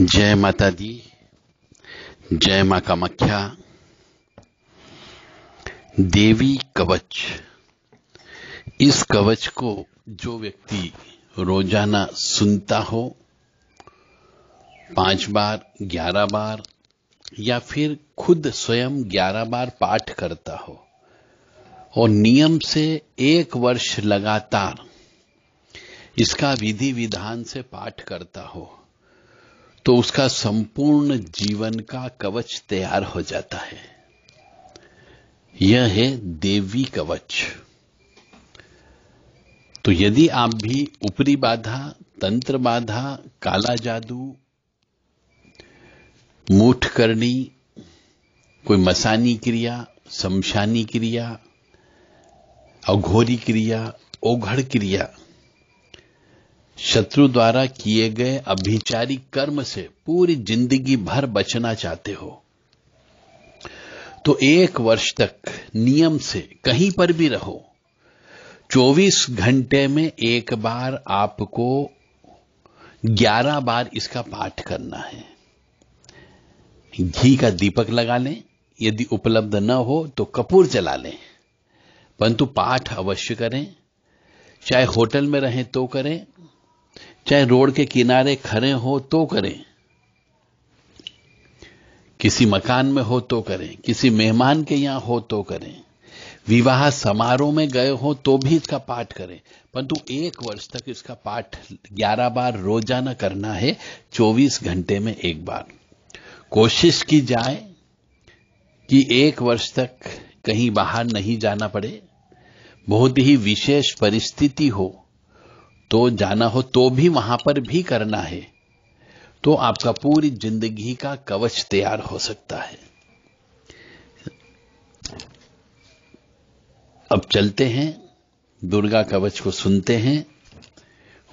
जय माता दी जय मां कामाख्या देवी कवच इस कवच को जो व्यक्ति रोजाना सुनता हो पांच बार ग्यारह बार या फिर खुद स्वयं ग्यारह बार पाठ करता हो और नियम से एक वर्ष लगातार इसका विधि विधान से पाठ करता हो तो उसका संपूर्ण जीवन का कवच तैयार हो जाता है यह है देवी कवच तो यदि आप भी ऊपरी बाधा तंत्र बाधा काला जादू मूठ करनी कोई मसानी क्रिया शमशानी क्रिया अघोरी क्रिया ओघड़ क्रिया शत्रु द्वारा किए गए अभिचारी कर्म से पूरी जिंदगी भर बचना चाहते हो तो एक वर्ष तक नियम से कहीं पर भी रहो 24 घंटे में एक बार आपको 11 बार इसका पाठ करना है घी का दीपक लगा लें यदि उपलब्ध न हो तो कपूर जला लें परंतु पाठ अवश्य करें चाहे होटल में रहें तो करें चाहे रोड के किनारे खड़े हो तो करें किसी मकान में हो तो करें किसी मेहमान के यहां हो तो करें विवाह समारोह में गए हो तो भी इसका पाठ करें परंतु एक वर्ष तक इसका पाठ 11 बार रोजाना करना है 24 घंटे में एक बार कोशिश की जाए कि एक वर्ष तक कहीं बाहर नहीं जाना पड़े बहुत ही विशेष परिस्थिति हो तो जाना हो तो भी वहां पर भी करना है तो आपका पूरी जिंदगी का कवच तैयार हो सकता है अब चलते हैं दुर्गा कवच को सुनते हैं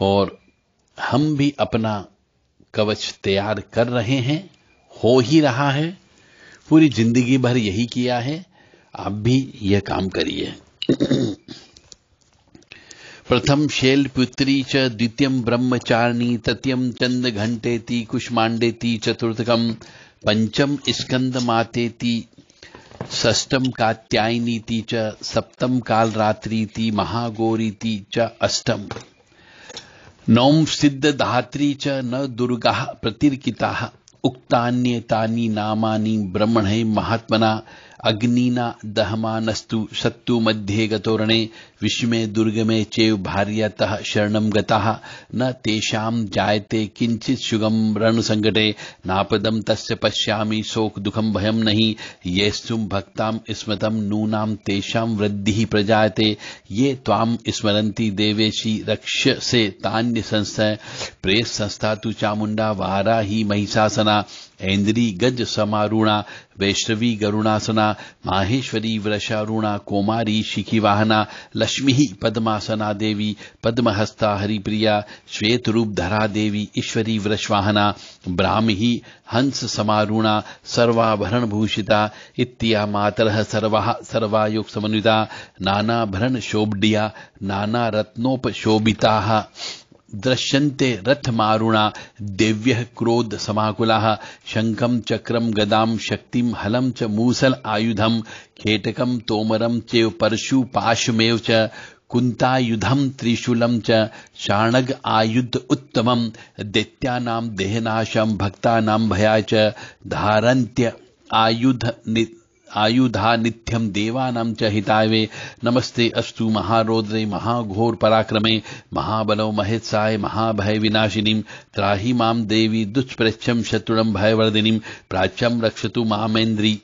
और हम भी अपना कवच तैयार कर रहे हैं हो ही रहा है पूरी जिंदगी भर यही किया है आप भी यह काम करिए प्रथम शैलपुत्री च द्वितीय ब्रह्मचारिणी तृतीयं चन्दघण्टेति कुष्माण्डेति चतुर्थकं पञ्चम स्कन्दमातेति षष्ठं कात्यायनीति च सप्तम कालरात्रीति महागौरीति च अष्टम सिद्ध धात्री च न दुर्गा प्रतिर्किता उक्तान्येतानि नामानि ब्रह्मणे महात्मना अग्निना दहमानस्तु सत्तु मध्ये गतोरणे विश्वे दुर्गमे चेव भार्यतः शरण गता न तेषां जायते संगटे नापदम तस् पश्या शोक दुखम भयम भयं ये येस्तुं भक्ता स्मृतं नूना तेषा वृद्धि प्रजायते ये से तान्य संस्थ प्रेस संस्था तो चामुंडा वारा ही महिषासना ऐन्द्री गज समारुणा वैष्णवी गरुणासना माहेश्वरी वृषारुणा कोमारी शिखिवाहना लक्ष्मी पद्मासना देवी पद्महस्ता हरिप्रिया धरा देवी ईश्वरी वृषवाहना ब्राह्मी हंस समारुणा सर्वाभरण भूषिता इत्या मातर सर्वा सर्वायोग समन्विता नानाभरण शोभिया नाना रत्नोपशोभिताः दृश्यन्ते रथमारुणा क्रोध समाकुला शंखम चक्रम गदाम शक्तिम हलम च मूसल आयुधं तोमरम च चेव परशुपाशमेव च कुंतायुधम त्रिशूलम च शाणग आयुध उत्तम दैत्यानां देहनाशं भक्ता भया च धारन्त्य आयुध आयुधा निध्यम देवानाम च हितावे नमस्ते अस्तु महारोद्रे महाघोर पराक्रमे महाबलो महेत्साय महाभय विनाशिनी त्राही माम देवी दुष्प्रच्छम शत्रुणम भयवर्दिनीम प्राच्यम रक्षतु मामेन्द्री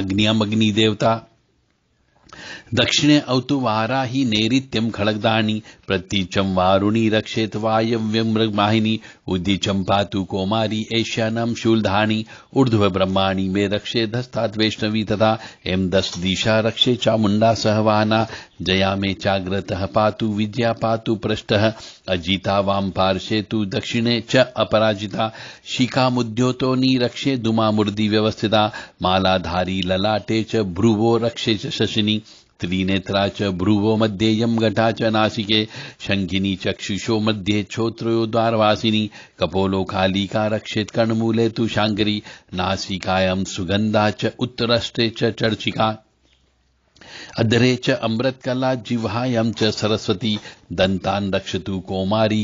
अग्नियम अग्नि देवता दक्षिणे औतु वाराहि नैरित्यं खड्गदाणि प्रतीचम वारुणी रक्षेत वायव्यं मृग्माहिनी उद्दीचं पातु कोमारी एष्यानां शूलधाणी ऊर्ध्वब्रह्माणि मे रक्षे धस्ता वैष्णवी तथा एं दश दिशा रक्षे चामुण्डा सह वाहना जया मे चाग्रतः पातु विद्या पातु पृष्ठः अजिता वां पार्शे तु दक्षिणे च अपराजिता शिखामुद्योतो निरक्षे दुमामूर्धि व्यवस्थिता मालाधारी ललाटे च भ्रुवो रक्षे च शशिनी त्रिनेत्रा च भ्रुवो मध्ये घटा च नासिके शङ्किनी चक्षुषो मध्ये छोत्रो द्वारवासिनी कपोलो खालिका कर्ण कर्णमूले तु शांगरी नासिकायम सुगंधा च उत्तरस्ते च चर्चिका अदरे च अमृतकला जिह्वायां च सरस्वती दंतान रक्षतु कौमारी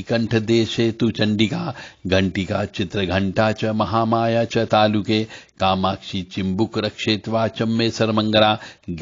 देशे तु घंटिका चित्र घंटा च महामाया च तालुके कामाक्षी रक्षे रक्षेत्वा चम्मे सरमंगरा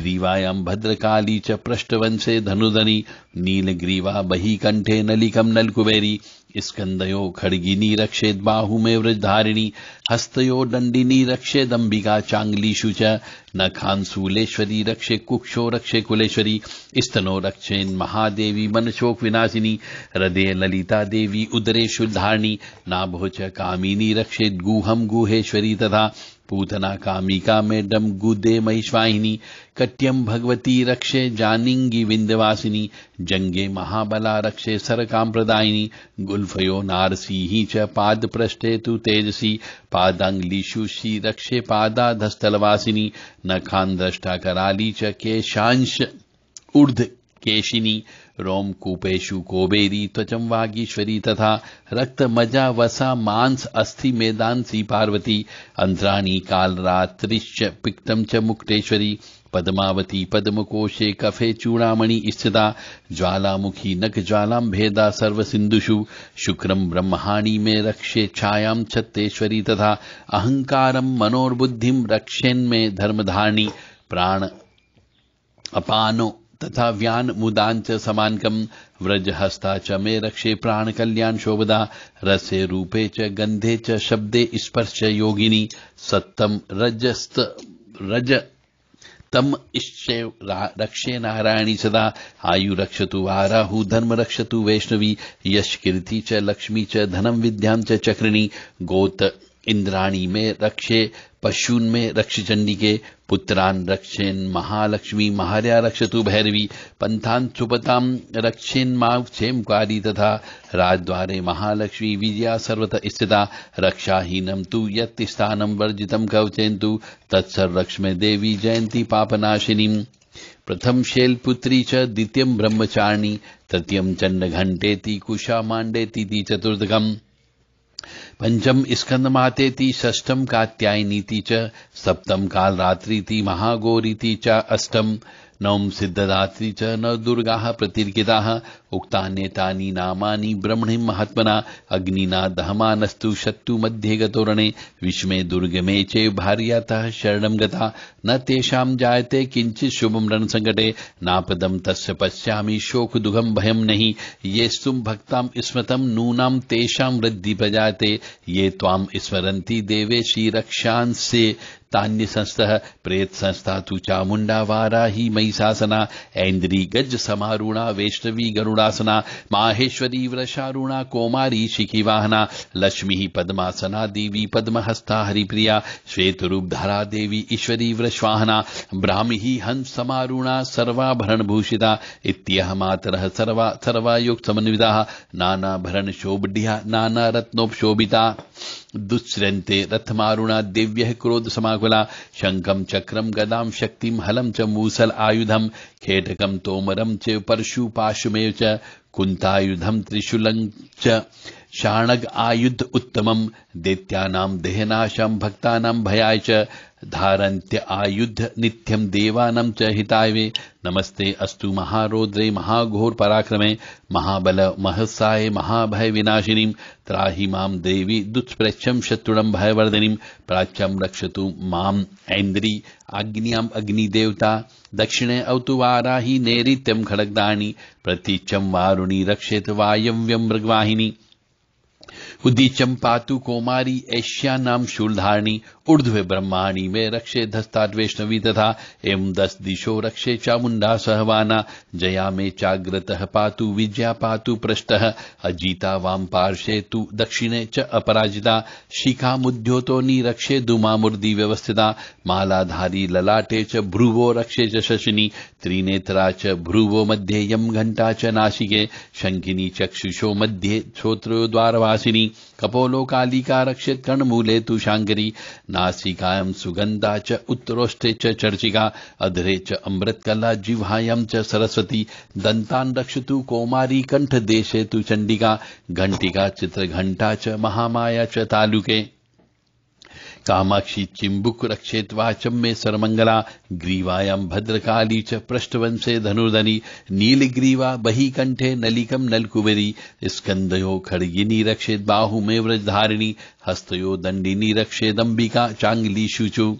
ग्रीवायां भद्रकाली च पृष्ठवंशे धनुधनी नीलग्रीवा कंठे नलिकम नलकुबेरी खड़गिनी खड्गिनी बाहु बाहुमे वृद्धारिणी हस्तयो दंडिनी रक्षेदंबिका चांगलीशु च न खानसूलेश्वरी रक्षे कुक्षो रक्षे कुलेश्वरी स्तनो रक्षेन् महादेवी मनशोक विनाशिनी हृदय ललिता देवी उदरे शुद्धारिणी नाभोच कामिनी रक्षेत गुहम गुहेश्वरी तथा पूतना कामिका मेडम गुदे महिष्वाहिनी कट्यम भगवती रक्षे जानिंगी विंदवासिनी जंगे महाबला रक्षे सरकाम प्रदायिनी गुल्फयो नारसी च पाद पृष्ठे तु तेजसी पादांगलीषु शी रक्षे धस्तलवासिनी नखान दृष्टा के शांश ऊर्ध केशिनी रोमकूपेशु कोबेरी त्वचम वागीश्वरी तथा रक्त मजा वसा मांस अस्थि मेदांसी पार्वती अंतराणी कालरात्रिश्च पिक्तम च मुक्टेश्वरी पद्मावती पद्मकोशे कफे चूड़ामणि स्थिता ज्वालामुखी नख ज्वालाम भेदा सिंधुषु शुक्रम ब्रह्माणि मे रक्षे छायां छत्तेश्वरी तथा अहंकारम मनोर्बुद्धिम रक्षेन्मे धर्मधारणी प्राण अपानो तथा व्यान मुदाञ्च व्रज हस्ता च मे रक्षे प्राणकल्याण शोभदा रसे रूपे च गंधे च शब्दे स्पर्श योगिनी सत्तम रजस्त रज तम इश्चे रक्षे नारायणी सदा आयु रक्षतु आराहु धर्म रक्षतु वैष्णवी यश कीर्ति च लक्ष्मी च धनम विद्यां च चक्रिणी गोत इंद्राणी में रक्षे पशुन में चंडी के पुत्रान रक्षेन महालक्ष्मी महार्या रक्षतु भैरवी पंथान सुपताम रक्षेन माव कारी तथा राजद्वारे महालक्ष्मी विजया सर्वत स्थिता रक्षाहीनम तु यत् वर्जित वर्जितम कवचेन तु में देवी जयंती पापनाशिनी प्रथम शैलपुत्री च द्वितीय ब्रह्मचारिणी तृतीय चंड घंटेति कुशा मांडेती चतुर्दगम पंचम स्कंद स्कंदमातेति षष्ठम कात्यायनीति च सप्तम कालरात्रीति महागौरीति च अष्टम नवम सिद्धदात्री च न दुर्गा प्रतिर्किता उक्तान्येतानि नामानि ब्रह्मणि महात्मना अग्निना दहमानस्तु शत्तु मध्ये गतोरणे विश्वे दुर्गमे चे भार्यातः शरणं गता न तेषां जायते किञ्चित् शुभं रणसङ्कटे नापदं तस्य पश्यामि शोकदुःखं भयं नहि ये स्तुं भक्तां स्मतं नूनां तेषां वृद्धि प्रजाते ये त्वां स्मरन्ति देवेशी रक्षांसे तान्य संस्थः प्रेत संस्था तु चामुण्डा वाराही मयिशासना ऐन्द्री गज समारूणा वैष्णवी गरुणा मूढ़ासना माहेश्वरी वृषारुणा कोमारी शिखी वाहना लक्ष्मी पद्मासना देवी पद्महस्ता हरिप्रिया धारा देवी ईश्वरी वृषवाहना ब्राह्मी हंस समारुणा सर्वाभरण भूषिता इत्यह मातर सर्वा सर्वायुक्त समन्विता भरण शोभिया नाना रत्नोपशोभिता दुश्रंते रथमारुणा क्रोध क्रोधसमाकुला शङ्खम् चक्रम गदाम् शक्तिम हलम च मूसल आयुधम खेटकम तोमरम च परशुपाशुमेव च कुंतायुधम त्रिशूलम् च शाणग आयुध उत्तम दैत्यानाम् भक्ता भक्तानाम् भयाय च धारंत्य आयुध नित्यम देवानम च हितायवे नमस्ते अस्तु महारोद्रे महाघोर पराक्रमे महाबल महसाय महाभय विनाशिनी त्राही माम देवी दुष्प्रच्छम शत्रुणम भयवर्धनी प्राच्यम रक्षतु माम ऐन्द्री आग्नियाम अग्निदेवता दक्षिणे अवतु वाराही नेरित्यम खडगदाणी प्रतीच्यम वारुणी रक्षेत वायव्यम मृगवाहिनी उदी चंपातु कोमारी ऐश्या नाम शूलधारणी ऊर्ध्व ब्रह्माणी में रक्षे धस्ताद वैष्णवी तथा एम दस दिशो रक्षे चामुंडा सहवाना जया में चाग्रत पातु विजया पातु पृष्ट अजीता वाम पार्शे तु दक्षिणे च अपराजिता शिखा मुद्योतो रक्षे दुमा मुर्दी व्यवस्थिता मालाधारी ललाटे च भ्रुवो रक्षे च शशिनी त्रिनेत्रा च भ्रुवो मध्ये यम घंटा च नाशिके शंकिनी चक्षुषो मध्ये श्रोत्रो द्वारवासिनी कपोलो कालिका रक्षित मूले तुषांगरी नासिकायां सुगंधा च उत्तरोष्ठे च चर्चिका अधरे च कला जिह्वायम च सरस्वती दंतान रक्षतु कौमारी देशे तु घंटिका चित्र घंटा च महामाया च तालुके कामाक्षी चिंबुक रक्षेत्वाचम में सरमंगला ग्रीवायाम भद्रकाली च पृष्ठवंशे धनुर्धनी नीलग्रीवा बहिकंठे नलिकम नलकुबेरी स्कंदयो खड़गिनी रक्षेद बाहु में व्रजधारिणी हस्तयो दंडिनी रक्षेदंबिका चांगली शुचु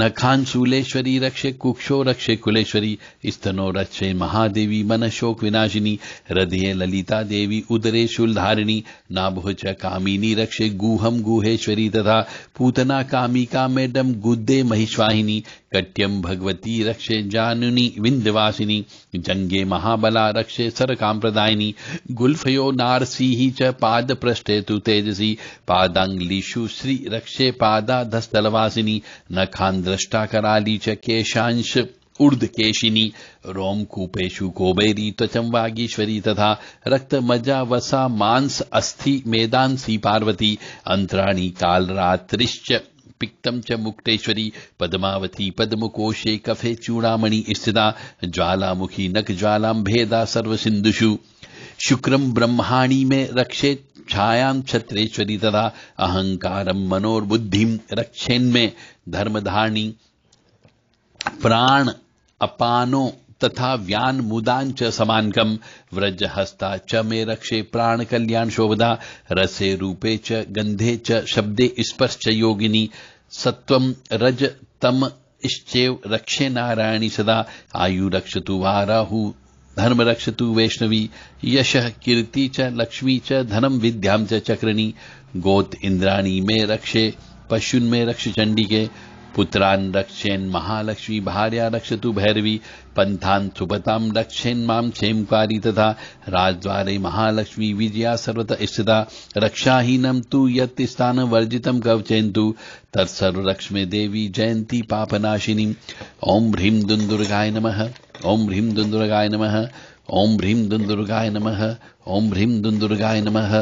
नखान शूलेश्वरी रक्षे कुक्षो रक्षे कुलेश्वरी स्तनो रक्षे महादेवी मन शोक विनाशिनी हृदय ललिता देवी उदरे शूलधारिणी नाभो च कामिनी रक्षे गुहम गुहेश्वरी तथा पूतना कामिका मेडम गुद्दे महिष्वाहिनी कट्यम भगवती रक्षे जानुनी विंध्यवासिनी जंगे महाबला रक्षे सरकाम प्रदायिनी गुल्फयो नारसी च पाद पृष्ठे तु तेजसी पादांगलीषु श्री रक्षे न नखान दृष्टा कराली च केशांश उर्द केशिनी रोम कूपेशु कोबेरी त्वचम वागीश्वरी तथा रक्त मजा वसा मांस अस्थि मेदांसी पार्वती अंतराणी कालरात्रिश्च पिक्तम च मुक्टेश्वरी पद्मावती पद्मकोशे कफे चूड़ामणि स्थिता ज्वालामुखी नख ज्वालाम भेदा सर्वसिंधुषु शुक्रम ब्रह्माणी में रक्षेत छायां छत्रेश्वरी तथा अहंकारम मनोर्बुद्धि रक्षेन्मे धर्मधारणी प्राण अपानो तथा व्यान मुदान च समानकम व्रज हस्ता च मे रक्षे प्राण कल्याण शोभदा रसे रूपे च गंधे च शब्दे स्पर्श योगिनी सत्वम रज तम इश्चेव रक्षे नारायणी सदा आयु रक्षतु वाराहु धर्म रक्षतु वैष्णवी यश कीर्ति च लक्ष्मी च धनम विद्याम च चक्रणी गोत इंद्राणी में रक्षे पशुन में रक्ष चंडी के पुत्रन रक्षेन् महालक्ष्मी भार्या रक्षतु भैरवी पंथान सुभताम रक्षेन् माम क्षेमकारी तथा राजद्वारे महालक्ष्मी विजया सर्वत स्थिता रक्षाहीनम तु यत् स्थान वर्जितम कवचेन्तु तत्सर्वरक्ष्मे देवी जयंती पापनाशिनी ओम ह्रीं दुंदुर्गाय नमः ओम ह्रीं दुंदुर्गाय नमः ओम ह्रीं दुंदुर्गाय नमः ओम ह्रीं दुंदुर्गाय नमः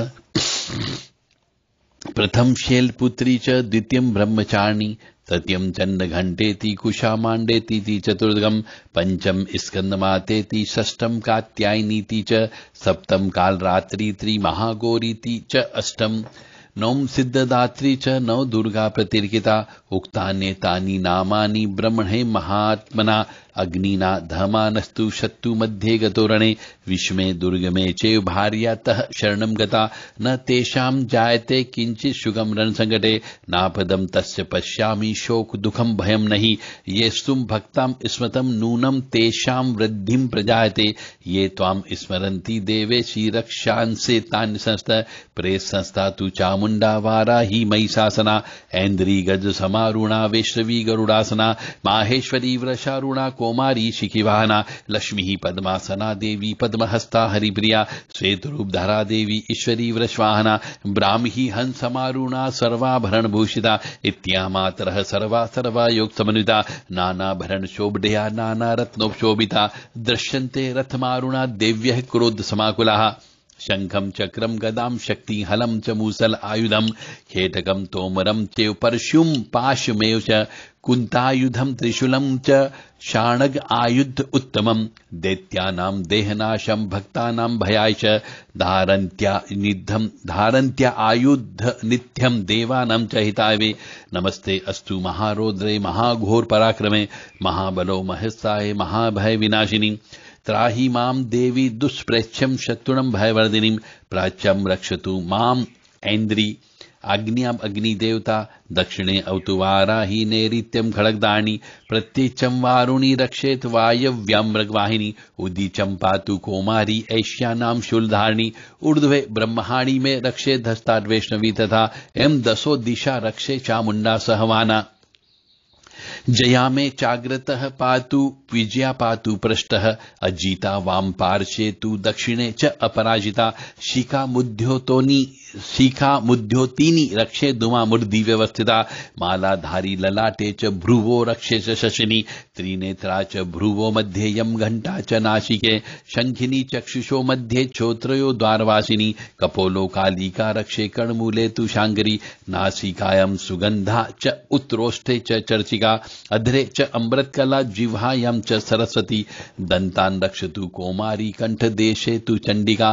प्रथम पुत्री च द्वितीयं ब्रह्मचारिणी तृतीयम चंद घंटेति कुशा मांडेतीति चतुर्दगम पंचम स्कंदमातेति षष्टम कात्यायनीति च सप्तम कालरात्रित्री महागौरीति च अष्टम नौम सिद्धदात्री च नव दुर्गा प्रतिर्किता उक्तान्यतानि नेता ब्रह्मणे महात्मना अग्निना धमानस्तु शत्रु मध्ये गतोरणे विश्वे दुर्गमे चैव भार्यातः शरण गता न तेषा जायते किञ्चित् सुगम रणसङ्कटे नापदम तस्य पश्यामि शोक दुखम भयम नहीं ये स्तुम भक्ता स्मतं नूनं तेषा वृद्धि प्रजायते ये ताम स्मरती देवे श्रीरक्षांसे तान् संस्त प्रे संस्था तु ही वाराही सासना ऐन्द्री गज समारुणा वैश्वी गरुडासना माहेश्वरी वृषारूणा कौमारी शिखिवाहना लक्ष्मी पद्मासना देवी पद्महस्ता हरिप्रिया धरा देवी ईश्वरी वृषवाहना ब्राह्मी हंसमारुणा सर्वाभरण भूषिता इत्यामातर सर्वा सर्वा योग समन्विता भरण शोभया नाना रत्नोपशोभिता दृश्यंते रथमारुणा देव्य क्रोध समाकुला शंखम चक्रम गदाम शक्ति हलम च मूसल आयुधम खेटकम तोमरम चेव परशुम पाशमेव च कुंतायुधम त्रिशूलम च शाणग आयुध उत्तमम दैत्यानाम देहनाशम भक्तानाम भयाय च धारंत्या निधम धारंत्या आयुध नित्यम देवानाम च हितावे नमस्ते अस्तु महारोद्रे महाघोर पराक्रमे महाबलो महस्ताय महाभय विनाशिनी त्राही माम देवी दुष्प्रेच्छम शत्रुणम भयवर्धिनीम प्राच्यम रक्षतु माम ऐन्द्री आग्नियाम अग्निदेवता दक्षिणे अवतु वाराही नैरीत्यम खड़गदाणी प्रत्येचम वारुणी रक्षेत वायव्याम मृगवाहिनी उदीचम पातु कोमारी ऐश्यानाम शूलधारणी ऊर्ध्वे ब्रह्माणी में रक्षे धस्ता वैष्णवी तथा एम दसो दिशा रक्षे चामुंडा सहवाना जया मे चाग्रतः पातु विजया पातु पृष्ट अजीता वाम पार्शे तु दक्षिणे च अपराजिता शिखा मुद्योतोनी शिखा मुद्योतीनी रक्षे दुमा मुर्दि व्यवस्थिता मालाधारी ललाटे च भ्रुवो रक्षे च शशिनी त्रिनेत्रा च भ्रुवो मध्ये यम घंटा च नाशिके शंखिनी चक्षुषो मध्ये श्रोत्रयो द्वारवासिनी कपोलो कालिका रक्षे कणमूले तु शांगरी नासिकायम सुगंधा च उत्रोष्ठे च चर्चिका अध्रे च अमृतकला जिह्वायां च सरस्वती दन्तान् रक्षतु कौमारी कण्ठदेशे तु चण्डिका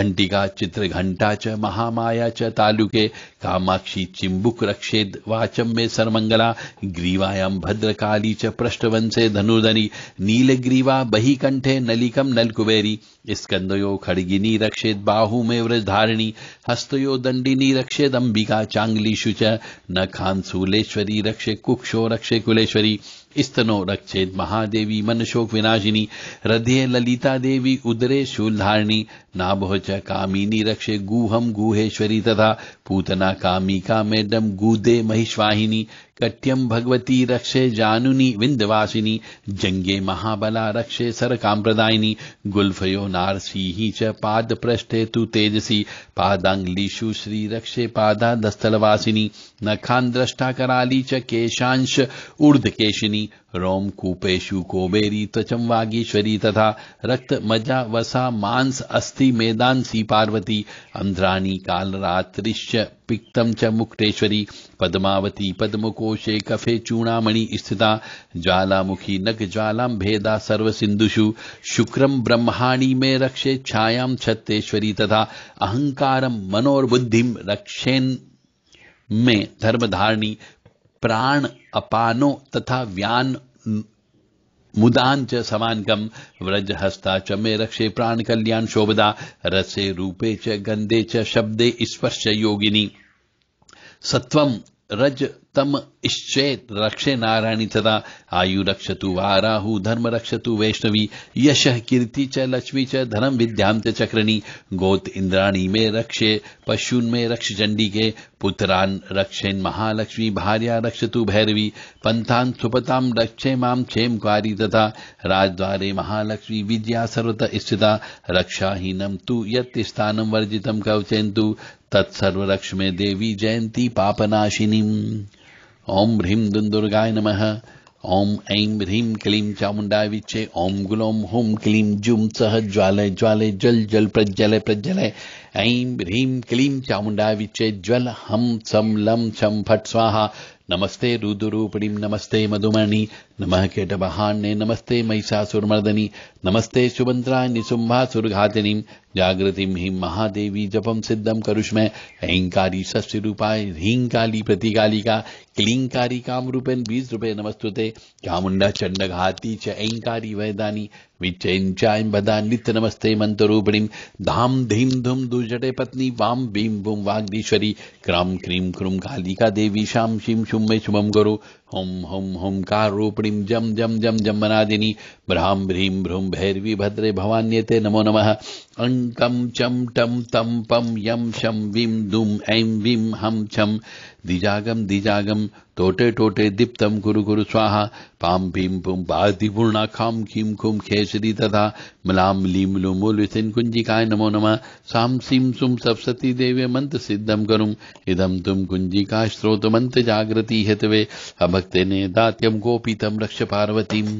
घण्टिका चित्रघण्टा च महामाया च तालुके कामाक्षी चिम्बुक रक्षेद् वाचं मे सर्वमङ्गला ग्रीवायां भद्रकाली च पृष्ठवंशे धनुर्धनि नीलग्रीवा बहिकण्ठे नलिकं नलकुबेरी स्कन्दयो खड्गिनी रक्षेद् बाहु मे वृधारिणी हस्तयो दण्डिनी रक्षेदम्बिका चाङ्गलीषु च नखान्सूलेश्वरी रक्षे कुक्षो रक्षे कुल Mangaleshwari स्तनो रक्षेद महादेवी मन शोक विनाशिनी हृदय ललिता देवी उदरे शूलधारिणी नाभ च कामिनी रक्षे गुहम गुहेश्वरी तथा पूतना का मेडम गूदे महिष्वाहिनी कट्यम भगवती रक्षे जानुनी विंदवासिनी जंगे महाबला रक्षे सरकाम्प्रदायिनी गुल्फयो नारसी च पाद पृष्ठे तु तेजसी पादाङ्गलीषु श्री रक्षे पादादस्थलवासिनी नखान द्रष्टा कराली च केशांश ऊर्धकेशिनी रोम कूपेशु कोबेरी त्वचम वागीश्वरी तथा रक्त मजा वसा मांस अस्थि मेदांसी पार्वती अंध्राणी कालरात्रिश्च पिक्तम च मुक्टेश्वरी पद्मावती पद्मकोशे कफे चूणामणि स्थिता ज्वालामुखी नग ज्वालाम भेदा सिंधुषु शुक्रम ब्रह्माणी मे रक्षे छायां छत्तेश्वरी तथा अहंकारम मनोर्बुद्धिम रक्षेन् में धर्मधारणी प्राण अपानो तथा व्यान मुदान च समानगम व्रज हस्ता च मे रक्षे प्राण कल्याण शोभदा रसे रूपे च गंदे च शब्दे स्पर्श योगिनी सत्वम रज तम इश्चे रक्षे नारायणी तदा आयु रक्षतु वाराहु धर्म रक्षतु वैष्णवी यश कीर्ति च लक्ष्मी च धर्म विद्यांत चक्रणी गोत इंद्राणी में रक्षे पशुन में रक्ष चंडी के पुत्रान रक्षेन महालक्ष्मी भार्या रक्षतु भैरवी पंथान सुपताम रक्षे माम क्षेम क्वारी तथा राजद्वारे महालक्ष्मी विद्या सर्वत स्थिता रक्षाहीनम तु यत् स्थानम वर्जितम कवचेन्तु तत्सर्वरक्ष में देवी जयंती पापनाशिनी ओम ह्रीं दुंदुर्गाय नम ओं ऐं ह्रीं क्लीं चामुण्डाय विचे ओं गुलों हुम क्लीं जुम सह ज्वाल ज्वालय जल जल प्रज्जल प्रज्जल ऐं ह्रीं क्लीं चामुंडा विचे ज्वल हम सं लं छं फट् स्वाहा नमस्ते रुदुरूपणीं नमस्ते मधुमणि नम केटबहाण्ये नमस्ते महिषासुरमर्दनि नमस्ते सुभद्राय निशुम्भासुरघातिनीं जागृतिम ही महादेवी जपम सिद्धम करुष्म अहिंकारी सस्य रूपाय ह्रींकाली का क्लींकारी काम रूपेन बीज रूपे नमस्तुते चामुंडा चंड घाती च अहिंकारी वैदानी विचैंचाय बदा नित्य नमस्ते मंत्ररूपिणीं धाम धीम धुम दुर्जटे पत्नी वाम भीम भूम वाग्दीश्वरी क्रम क्रीम क्रुम कालिका देवी श्याम शीम शुम में शुभम करो होम होम कार रूपणीम जम जम जम जम मनादिनी ब्रह्म ब्रीम भ्रूम भैरवी भद्रे भवान्यते नमो नमः अंकम चम टम तम पम यम शम विम दुम ऐं विम हम छम दिजागम दिजागम टोटे टोटे दीप्तम कुरु कुरु स्वाहा पाम भीम पुम बाधिपूर्णा खाम खीम खुम खेसरी तथा मलाम लीम लुमुल कुंजिकाय नमो नम साम सीम सुम सप्सती देवे मंत सिद्धम करुम इदम तुम कुंजिका स्रोत मंत जागृति हेतवे अभक्ते ने दात्यम गोपीतम रक्ष पार्वतीम